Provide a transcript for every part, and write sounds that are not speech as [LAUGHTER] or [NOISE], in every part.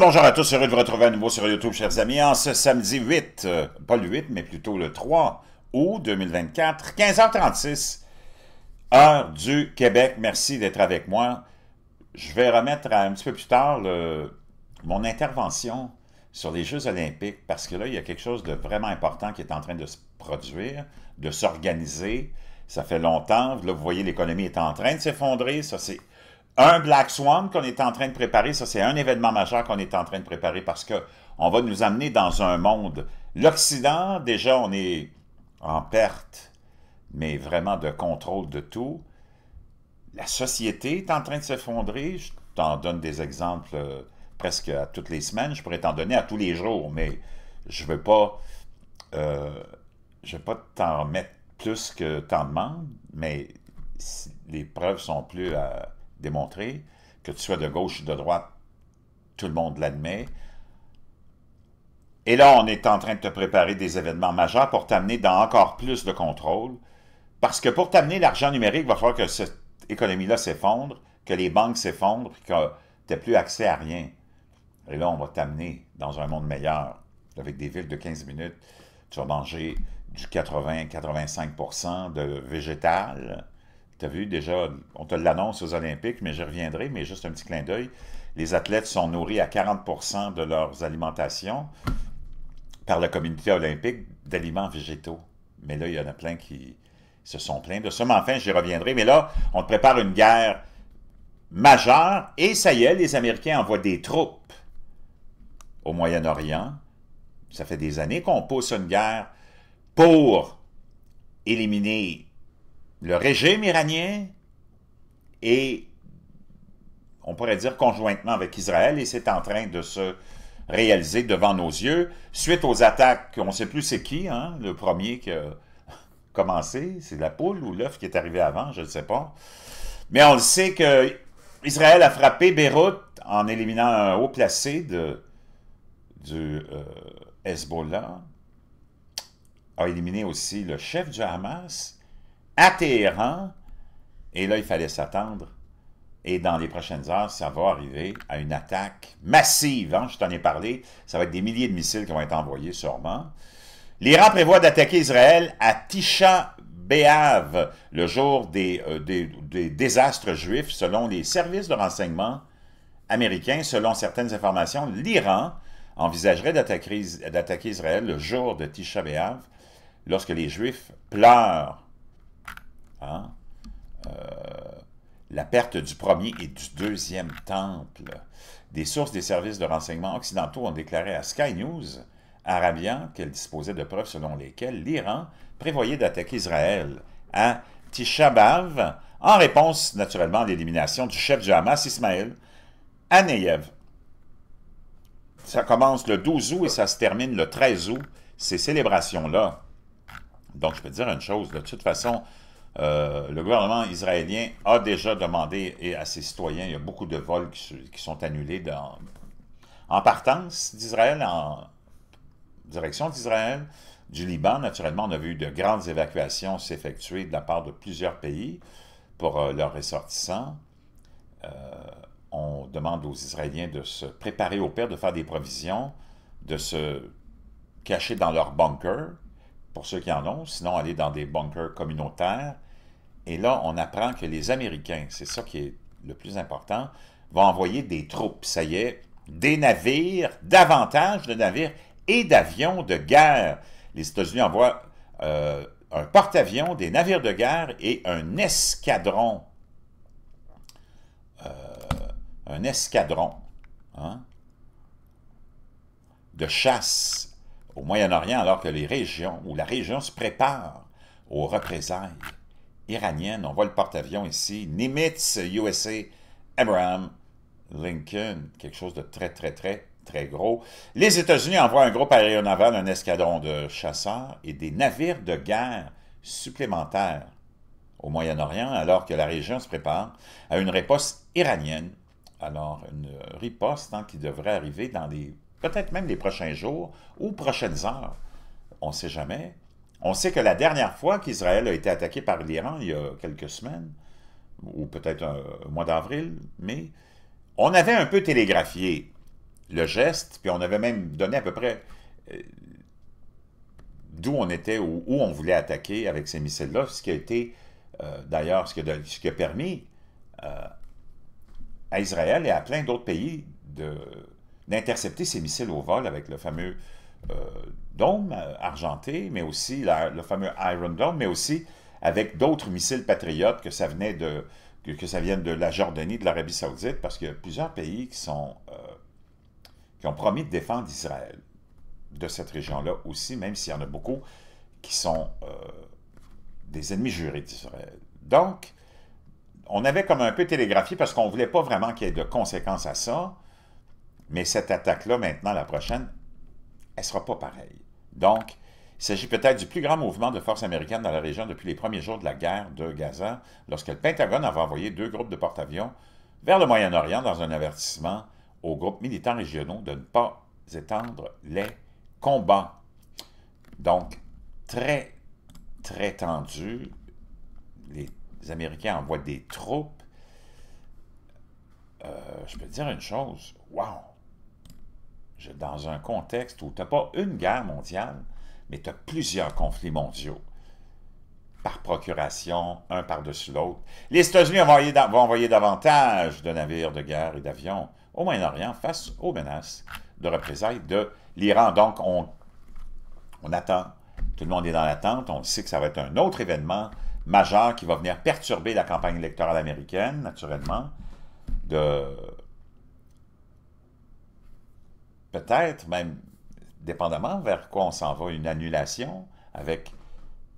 bonjour à tous, heureux de vous retrouver à nouveau sur YouTube, chers amis, en ce samedi 8, euh, pas le 8, mais plutôt le 3 août 2024, 15h36, heure du Québec. Merci d'être avec moi. Je vais remettre un petit peu plus tard mon intervention sur les Jeux olympiques, parce que là, il y a quelque chose de vraiment important qui est en train de se produire, de s'organiser. Ça fait longtemps. Là, vous voyez, l'économie est en train de s'effondrer. Ça, c'est un Black Swan qu'on est en train de préparer, ça c'est un événement majeur qu'on est en train de préparer parce qu'on va nous amener dans un monde. L'Occident, déjà, on est en perte, mais vraiment de contrôle de tout. La société est en train de s'effondrer. Je t'en donne des exemples euh, presque à toutes les semaines. Je pourrais t'en donner à tous les jours, mais je ne veux pas, euh, veux pas t'en mettre plus que t'en demandes, mais les preuves sont plus à démontrer, que tu sois de gauche ou de droite, tout le monde l'admet. Et là, on est en train de te préparer des événements majeurs pour t'amener dans encore plus de contrôle, parce que pour t'amener l'argent numérique, il va falloir que cette économie-là s'effondre, que les banques s'effondrent, que tu n'as plus accès à rien. Et là, on va t'amener dans un monde meilleur, avec des villes de 15 minutes. Tu vas manger du 80-85 de végétal, tu as vu déjà, on te l'annonce aux Olympiques, mais je reviendrai, mais juste un petit clin d'œil. Les athlètes sont nourris à 40 de leurs alimentations par la communauté olympique d'aliments végétaux. Mais là, il y en a plein qui se sont plaints de ça. Mais enfin, j'y reviendrai. Mais là, on te prépare une guerre majeure et ça y est, les Américains envoient des troupes au Moyen-Orient. Ça fait des années qu'on pousse une guerre pour éliminer le régime iranien et on pourrait dire, conjointement avec Israël et c'est en train de se réaliser devant nos yeux, suite aux attaques, on ne sait plus c'est qui, hein, le premier qui a [LAUGHS] commencé, c'est la poule ou l'œuf qui est arrivé avant, je ne sais pas. Mais on le sait que Israël a frappé Beyrouth en éliminant un haut placé de, du euh, Hezbollah, a éliminé aussi le chef du Hamas, à Téhéran. Et là, il fallait s'attendre. Et dans les prochaines heures, ça va arriver à une attaque massive. Hein? Je t'en ai parlé. Ça va être des milliers de missiles qui vont être envoyés sûrement. L'Iran prévoit d'attaquer Israël à Tisha Beav, le jour des, euh, des, des, désastres juifs, selon les services de renseignement américains. Selon certaines informations, l'Iran envisagerait d'attaquer Israël le jour de Tisha B'Av, lorsque les Juifs pleurent Hein, euh, la perte du premier et du deuxième temple. Des sources des services de renseignement occidentaux ont déclaré à Sky News Arabian qu'elle disposait de preuves selon lesquelles l'Iran prévoyait d'attaquer Israël à Tishabav en réponse naturellement à l'élimination du chef du Hamas, Ismaël Neyev Ça commence le 12 août et ça se termine le 13 août, ces célébrations-là. Donc, je peux dire une chose, de toute façon, euh, le gouvernement israélien a déjà demandé à ses citoyens, il y a beaucoup de vols qui, sont annulés dans, en partance d'Israël, en direction d'Israël, du Liban, naturellement, on a vu de grandes évacuations s'effectuer de la part de plusieurs pays pour euh, leurs ressortissants. Euh, on demande aux Israéliens de se préparer au père, de faire des provisions, de se cacher dans leurs bunkers, pour ceux qui en ont, sinon aller dans des bunkers communautaires et là, on apprend que les Américains, c'est ça qui est le plus important, vont envoyer des troupes, ça y est, des navires, davantage de navires et d'avions de guerre. Les États-Unis envoient euh, un porte-avions, des navires de guerre et un escadron. Euh, un escadron hein, de chasse au Moyen-Orient alors que les régions ou la région se prépare aux représailles iranienne. On voit le porte-avions ici. Nimitz, USA, Abraham, Lincoln. Quelque chose de très, très, très, très gros. Les États-Unis envoient un groupe aéronaval, un escadron de chasseurs et des navires de guerre supplémentaires au Moyen-Orient, alors que la région se prépare à une riposte iranienne. Alors, une riposte hein, qui devrait arriver dans les peut-être même les prochains jours ou prochaines heures. On ne sait jamais. On sait que la dernière fois qu'Israël a été attaqué par l'Iran, il y a quelques semaines, ou peut-être un mois d'avril, mais on avait un peu télégraphié le geste, puis on avait même donné à peu près euh, d'où on était ou où on voulait attaquer avec ces missiles-là, ce qui a été, euh, d'ailleurs, ce, qui a permis euh, à Israël et à plein d'autres pays d'intercepter ces missiles au vol avec le fameux euh, dôme euh, argenté, mais aussi le fameux Iron Dome, mais aussi avec d'autres missiles patriotes que ça venait de que, ça vienne de la Jordanie, de l'Arabie Saoudite, parce qu'il y a plusieurs pays qui sont euh, qui ont promis de défendre Israël de cette région-là aussi, même s'il y en a beaucoup qui sont des ennemis jurés d'Israël. Donc, on avait comme un peu télégraphié parce qu'on ne voulait pas vraiment qu'il y ait de conséquences à ça, mais cette attaque-là, maintenant, la prochaine, elle sera pas pareille. Donc, il s'agit peut-être du plus grand mouvement de forces américaines dans la région depuis les premiers jours de la guerre de Gaza, lorsque le Pentagone avait envoyé deux groupes de porte-avions vers le Moyen-Orient dans un avertissement aux groupes militants régionaux de ne pas étendre les combats. Donc, très, très tendu. Les Américains envoient des troupes. Euh, je peux dire une chose. Wow! dans un contexte où tu n'as pas une guerre mondiale, mais tu as plusieurs conflits mondiaux par procuration, un par-dessus l'autre. Les États-Unis vont, envoyer davantage de navires de guerre et d'avions au Moyen-Orient face aux menaces de représailles de l'Iran. Donc, on, on attend. Tout le monde est dans l'attente. On sait que ça va être un autre événement majeur qui va venir perturber la campagne électorale américaine, naturellement, de peut-être même, dépendamment vers quoi on s'en va, une annulation avec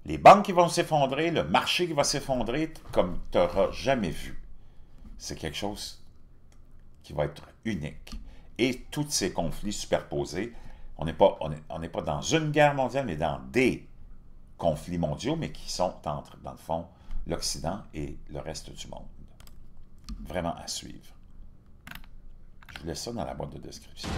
les banques qui vont s'effondrer, le marché qui va s'effondrer comme tu n'auras jamais vu. C'est quelque chose qui va être unique. Et tous ces conflits superposés, on n'est pas, on, pas dans une guerre mondiale, mais dans des conflits mondiaux, mais qui sont entre, dans le fond, l'Occident et le reste du monde. Vraiment à suivre laisse ça dans la boîte de description.